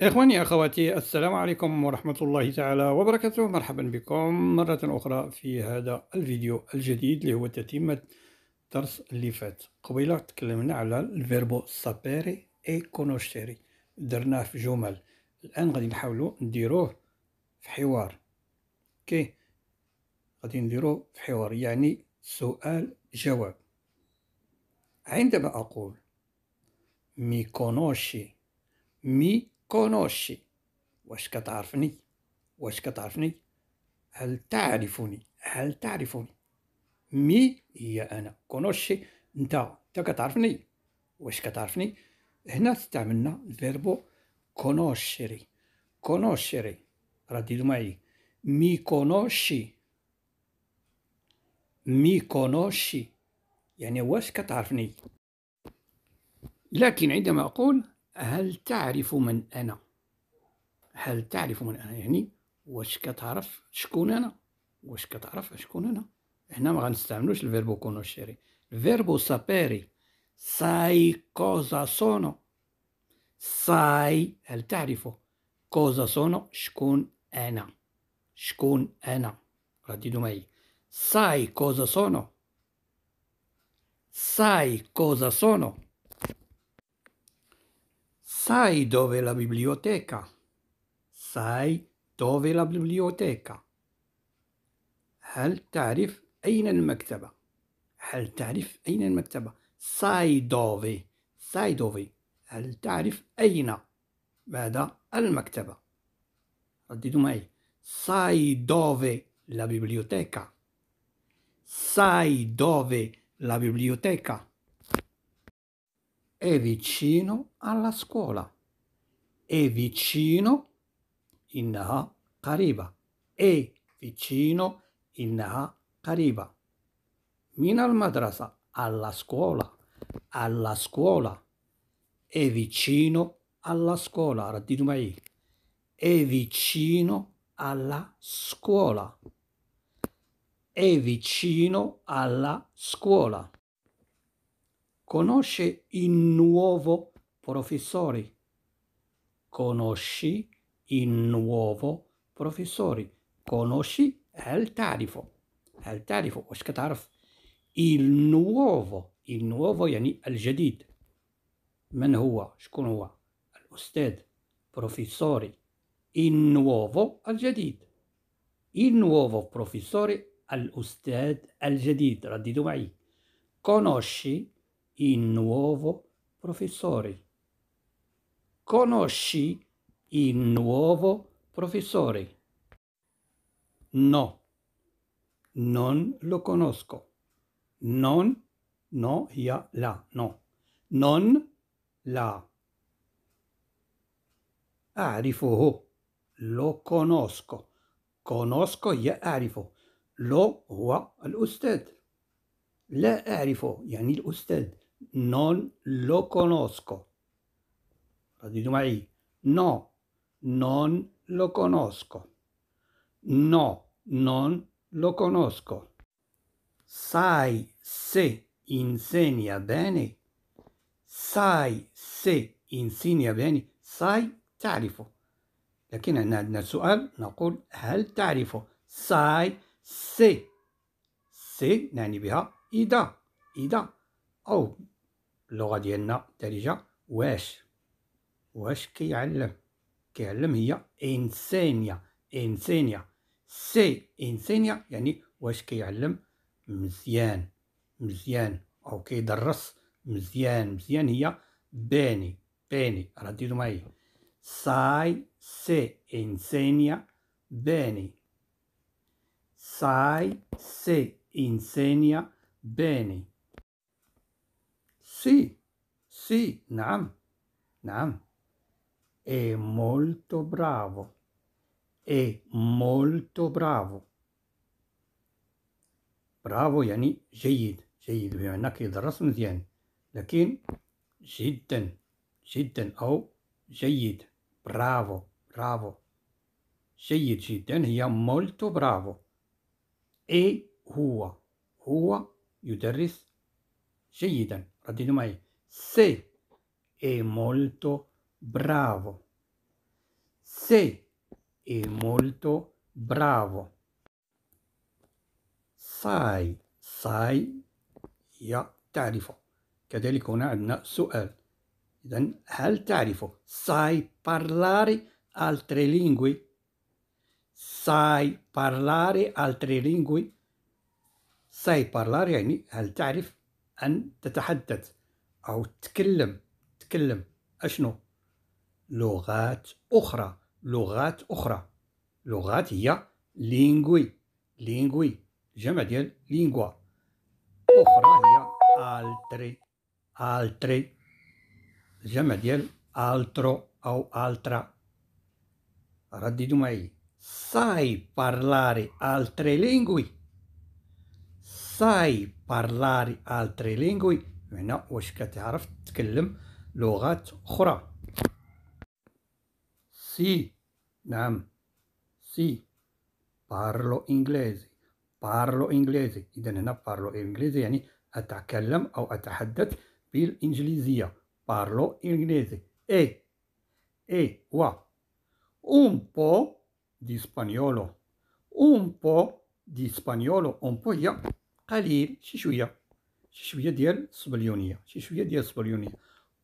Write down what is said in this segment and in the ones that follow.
إخواني أخواتي السلام عليكم ورحمة الله تعالى وبركاته مرحبا بكم مرة أخرى في هذا الفيديو الجديد اللي هو تتمة الدرس اللي فات قبيلة تكلمنا على الفيربو سابيري اي كونوشتيري درناه في جمل الآن غادي نحاولو نديروه في حوار كي غادي نديروه في حوار يعني سؤال جواب عندما أقول مي كونوشي مي كونوشي واش كتعرفني واش كتعرفني هل تعرفني هل تعرفني مي هي انا كونوشي انت انت كتعرفني واش كتعرفني هنا استعملنا الفيربو كونوشيري كونوشيري راه معي مي كونوشي مي كونوشي يعني واش كتعرفني لكن عندما اقول هل تعرف من أنا هل تعرف من أنا يعني واش كتعرف شكون أنا واش كتعرف شكون أنا هنا ما غنستعملوش الفيربو كونوشيري الفيربو سابيري ساي كوزا سونو ساي هل تعرف كوزا سونو شكون أنا شكون أنا رددوا معي ساي كوزا سونو ساي كوزا سونو Sai dov'è la biblioteca? Sai dov'è la biblioteca? هل تعرف أين المكتبة؟ هل تعرف أين المكتبة؟ ساي dove ساي dove هل تعرف أين بعد المكتبة؟ رددوا معي ساي dove la biblioteca ساي dove la biblioteca è vicino alla scuola. È vicino innaha qariba. È vicino innaha qariba. Min al madrasa alla scuola. Alla scuola. È vicino alla scuola. Raddidu mai. È vicino alla scuola. È vicino alla scuola. Conosce il nuovo professore. Conosci il nuovo professore. Conosci il tarifo. Il tarifo. واش il nuovo il nuovo يعني الجديد من هو شكون هو الأستاذ بروفيسوري il nuovo الجديد il nuovo professore al الجديد رددوا معي conosci il nuovo professore. Conosci il nuovo professore? No, non lo conosco. Non, no, ja, la, no. Non, la. Arifo, oh, lo conosco. Conosco Lo, أعرفه لو هو الأستاذ لا أعرفه يعني الأستاذ non lo conosco. Lo diciamo ahí. No, non lo conosco. No, non lo conosco. Sai se insegna bene? Sai se insegna bene? Sai تعرفه لكن السؤال نقول هل تعرف ساي سي سي نعني بها إذا إذا أو اللغه ديالنا الدارجه واش واش كيعلم كيعلم هي انسانيا انسانيا سي انسانيا يعني واش كيعلم مزيان مزيان او كيدرس مزيان مزيان هي باني باني رديتو معايا ساي سي انسانيا باني ساي سي انسانيا باني Sì, sì, Nam, Nam. È molto bravo, è molto bravo. برافو يعني جيد جيد بمعنى كيدرس مزيان لكن جدا جدا أو جيد برافو برافو جيد جدا هي مولتو برافو إي هو هو يدرس جيدا latino ma è se è molto bravo. Se è molto bravo. Sai, sai, يا تعرف كذلك هنا عندنا سؤال إذا هل تعرف sai parlare altre lingue sai parlare altre lingue sai parlare يعني هل تعرف أن تتحدث أو تتكلم تكلم أشنو لغات أخرى لغات أخرى لغات هي لينغوي لينغوي جمع ديال لينغوا أخرى هي ألتري ألتري جمع ديال ألترو أو ألترا رددوا معي ساي بارلاري ألتري لينغوي ساي بارلاري التري لينغوي هنا واش كتعرف تتكلم لغات اخرى سي نعم سي بارلو انجليزي بارلو انجليزي اذا هنا بارلو انجليزي يعني اتكلم او اتحدث بالانجليزيه بارلو انجليزي اي اي وا un po di spagnolo un po di spagnolo un po' io قليل شي شويه شي شويه ديال الصبليونيه شي شويه ديال الصبليونيه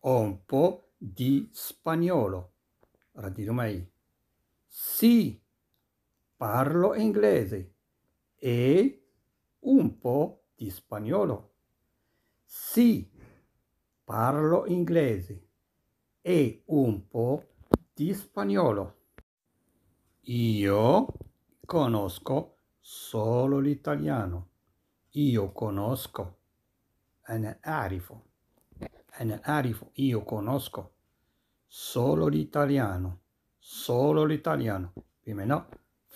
un po' di spagnolo radito mai sì parlo inglese e un po' di spagnolo sì parlo inglese e un po' di spagnolo io conosco solo l'italiano io conosco. Ana eh, arifo. Ana eh, arifo. Io conosco. Solo l'italiano. Solo l'italiano. بمعنى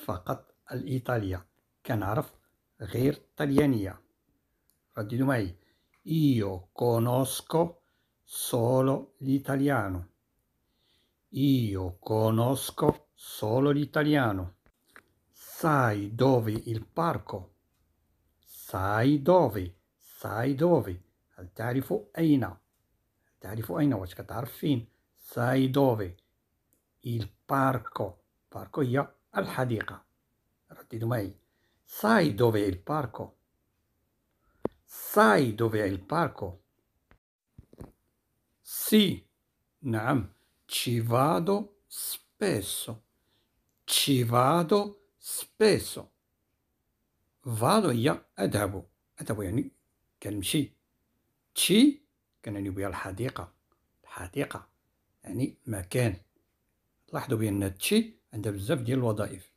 فقط الإيطالية كنعرف غير الطليانية رددوا معي io conosco solo l'italiano io conosco solo l'italiano sai dove il parco سايدوفي سايدوفي هل تعرف أين هل تعرف أين واش كتعرف فين سايدوفي il parco parco هي الحديقة رددوا معي sai dove è il parco sai dove è il parco sì نعم ci vado spesso ci vado spesso فالو هي أذهب أذهب يعني كنمشي تشي كنعني بها الحديقة الحديقة يعني مكان لاحظوا بأن تشي عندها بزاف ديال الوظائف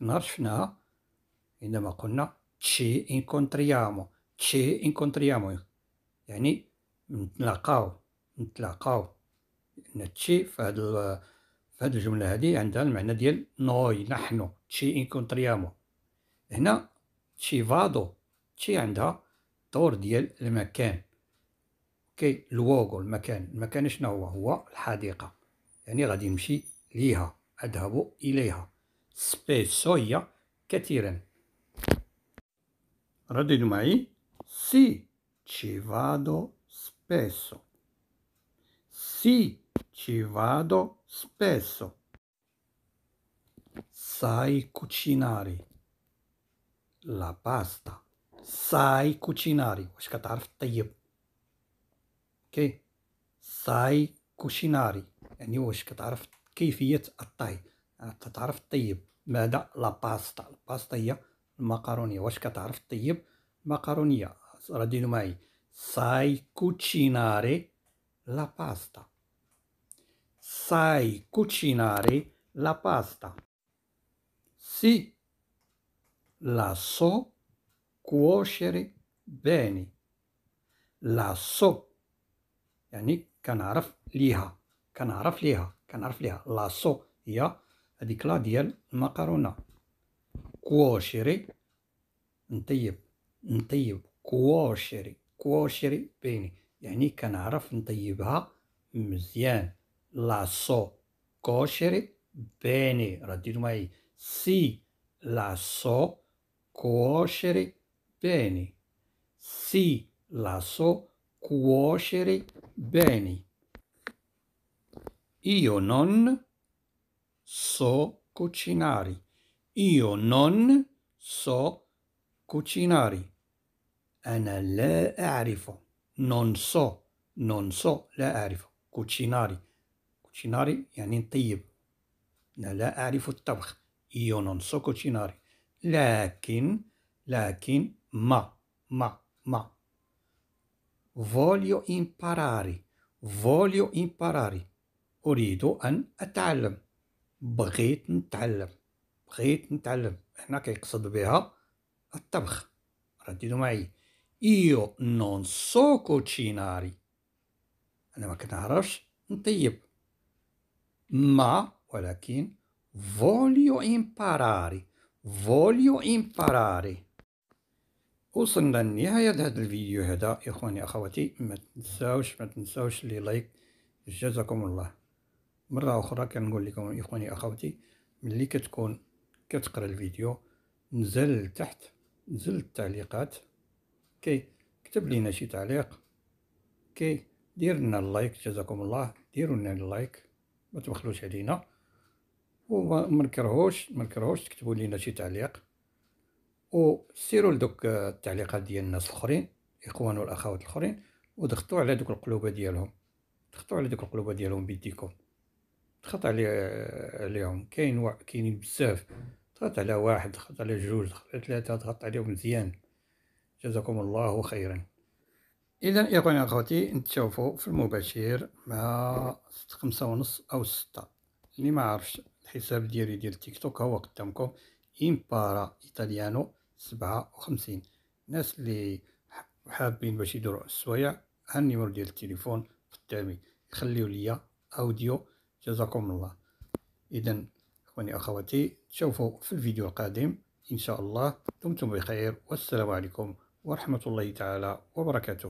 نهار شفناها عندما قلنا تشي انكونتريامو تشي انكونتريامو يعني نتلاقاو نتلاقاو لأن تشي في هاد في هاد الجملة هادي عندها المعنى ديال نوي نحن تشي انكونتريامو هنا تشي فادو تشي عندها دور ديال المكان اوكي الوغو المكان المكان شنو هو هو الحديقه يعني غادي نمشي ليها اذهب اليها هي كثيرا رددوا معي سي تشيفادو سبيسو سي تشيفادو سبيسو ساي كوتشيناري لا باستا ساي كوتشيناري واش كتعرف طيب اوكي ساي كوشيناري يعني واش كتعرف كيفيه الطهي تتعرف طيب ماذا لا باستا الباستا هي المقارونيه واش كتعرف طيب المقارونية راه ديروا معايا ساي كوتشيناري لا باستا ساي cucinare لا باستا سي la so cuocere bene la so يعني كنعرف ليها كنعرف ليها كنعرف ليها لا سو هي هذيك لا ديال المكرونه كواشري نطيب نطيب كواشري كواشري بيني يعني كنعرف نطيبها مزيان لا سو كوشري بيني راه ديروا معايا سي لا سو cuocere bene. Si so cuocere bene. Io non so cucinare. Io non so cucinare. أنا لا أعرف non so non so لا أعرف cucinare cucinare يعني نطيب أنا لا أعرف الطبخ io non so cucinare لكن لكن ما ما ما voglio imparare voglio imparare أريد أن أتعلم بغيت نتعلم بغيت نتعلم هنا كيقصد بها الطبخ رددوا معي io non so cucinare أنا ما كنعرفش نطيب ما ولكن voglio imparare voglio imparare وصلنا لنهاية هذا الفيديو هذا إخواني أخواتي ما تنساوش ما تنساوش لي لايك جزاكم الله مرة أخرى كنقول لكم إخواني أخواتي ملي كتكون كتقرا الفيديو نزل لتحت نزل التعليقات كي كتب لينا شي تعليق كي دير لنا اللايك جزاكم الله ديروا لنا اللايك ما تبخلوش علينا وما نكرهوش ما نكرهوش تكتبوا لينا شي تعليق وسيروا لدوك التعليقات ديال الناس الاخرين الاخوان والاخوات الاخرين وضغطوا على دوك القلوبه ديالهم ضغطوا على دوك القلوبه ديالهم بيديكم ضغط علي عليهم كاين و... كاينين بزاف ضغط على واحد ضغط على جوج ضغط على ثلاثه ضغط عليهم مزيان جزاكم الله خيرا اذا يا اخواني اخواتي نتشوفوا في المباشر مع خمسة ونص او ستة اللي ما عارفش الحساب ديالي ديال تيك توك هو قدامكم امبارا ايطاليانو سبعة وخمسين الناس اللي حابين باش يديروا السوايع ها النيمور ديال التليفون قدامي خليو ليا اوديو جزاكم الله اذا اخواني اخواتي تشوفوا في الفيديو القادم ان شاء الله دمتم بخير والسلام عليكم ورحمه الله تعالى وبركاته